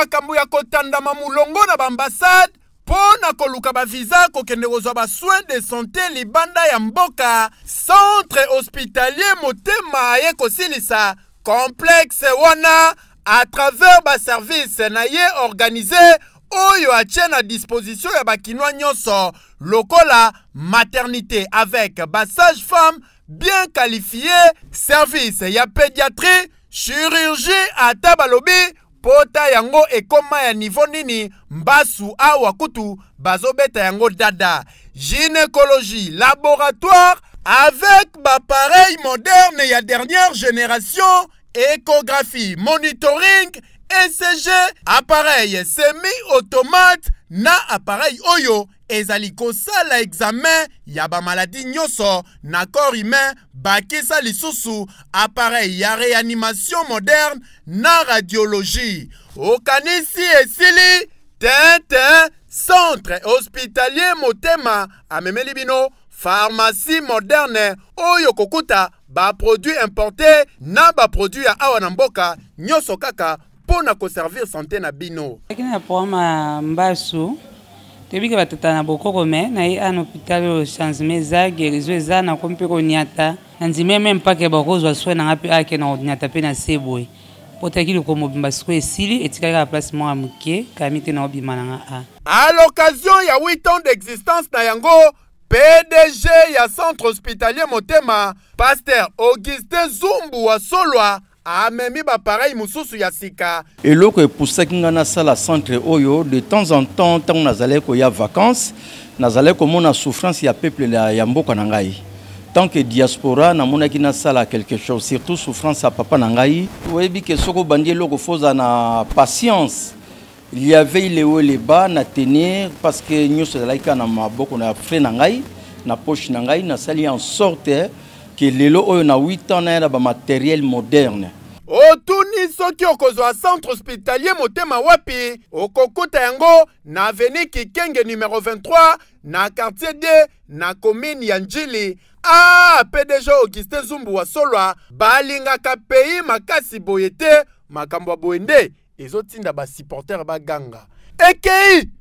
makambo ya kotandama molongo na baambasade mpo na koluka baviza kokende kozwa basoin de santé. libanda ya mboka centre hospitalier motema aye kosilisa komplexe wana à travers baservice na ye organize oyo atie na disposition ya bakinwa nyonso lokola maternité avec basage femme bien qualifié service ya pédiatrie chirurgie ata balobi pota yango ekoma ya niveau nini mbasu awa kutu bazobeta yango dada gynécologie laboratoire avec bapareil moderne ya dernière génération échographie monitoring ecg appareil semi automate na appareil oyo ezali kosala examen ya bamaladi nyonso na corps humain bakisa lisusu appareil ya réanimation moderne na radiologie okanisi esili te te centre hospitalier motema amemeli bino pharmacie moderne oyo kokuta baproduit importe na baproduit ya awa na mboka nyonso kaka mpo na koservir sante na bino ezalaki na programe ya mbasu toyebiki bato ta na bokoko me naye ana hôpital oyo changement eza guérison eza nakomi mpe koniata na ndimi meme mpake bakozwa soin nanga mpe ake na koniata mpe na se boye mpo taki likombo obimba sikoyo esili etikali kaka place moko ya moke kami te na obima nanga a à l'occasion ya 8 ans d'existence na yango pdg ya centre hospitalier motema paster augustin zumbu wa solwa amemi bapareil mosusu ya sika eloko epusaki ngai nasala centre oyo de temps en temps ntango nazalaki koya vacance nazalaki komona souffrance ya peuple ya mboka na ngai tant que diaspora namonaki nasala quelque chose surtout souffrance ya papa na ngai oyebi ke soki obandi eloko foza na patience liavei lewo leba na tenir parce que nyonso ezalaki kaka na maboko na frai na ngai na poche na ngai nasali en sorte ke lelo oyo na 8 ans nayela bamateriel moderne otuni soki okozwa centre hospitalier motema wapi okokuta yango na aveni kikenge numero 23 na quartier de na komini ya a ah, pdg augustin zumbu wa solwa balingaka pei makasi boye te makambo ya boye nde ezotinda ba baganga ekei